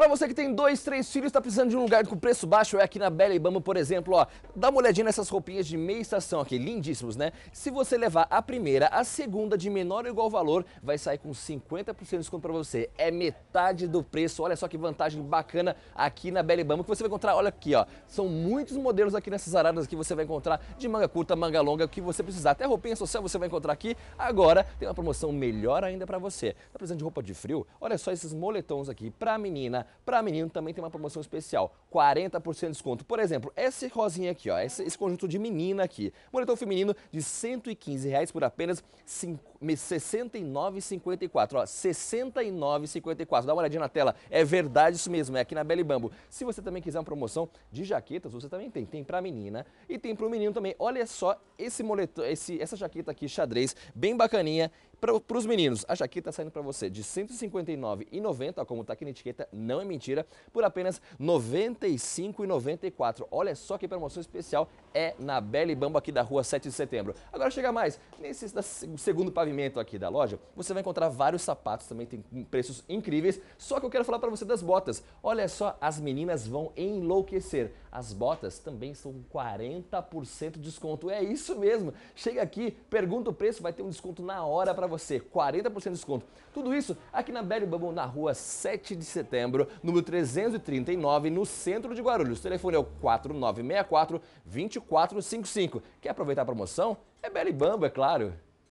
Para você que tem dois, três filhos, está precisando de um lugar com preço baixo, é aqui na Bela Ibama, por exemplo, ó. Dá uma olhadinha nessas roupinhas de meia estação aqui, lindíssimos, né? Se você levar a primeira, a segunda de menor ou igual valor, vai sair com 50% de desconto para você. É metade do preço. Olha só que vantagem bacana aqui na Bela Ibama que você vai encontrar. Olha aqui, ó. São muitos modelos aqui nessas aradas que você vai encontrar de manga curta, manga longa, o que você precisar. Até roupinha social você vai encontrar aqui. Agora tem uma promoção melhor ainda para você. Tá precisando de roupa de frio? Olha só esses moletons aqui para menina para menino também tem uma promoção especial, 40% de desconto. Por exemplo, esse rosinha aqui, ó, esse, esse conjunto de menina aqui. Moletom feminino de R$ 115,00 por apenas R$ 69,54. Ó, 69,54. Dá uma olhadinha na tela. É verdade isso mesmo, é aqui na Belly Se você também quiser uma promoção de jaquetas, você também tem. Tem para menina e tem para o menino também. Olha só esse moletom, esse, essa jaqueta aqui, xadrez, bem bacaninha, para os meninos, a jaqueta tá saindo para você de R$ 159,90, como está aqui na etiqueta, não é mentira, por apenas R$ 95,94. Olha só que promoção especial é na Bela e Bamba aqui da rua 7 de setembro. Agora chega mais, nesse segundo pavimento aqui da loja, você vai encontrar vários sapatos, também tem preços incríveis, só que eu quero falar para você das botas. Olha só, as meninas vão enlouquecer. As botas também são 40% de desconto, é isso mesmo. Chega aqui, pergunta o preço, vai ter um desconto na hora para você, 40% de desconto. Tudo isso aqui na Belly Bubble, na rua 7 de setembro, número 339, no centro de Guarulhos. O telefone é o 4964-2455. Quer aproveitar a promoção? É Belly Bumble, é claro.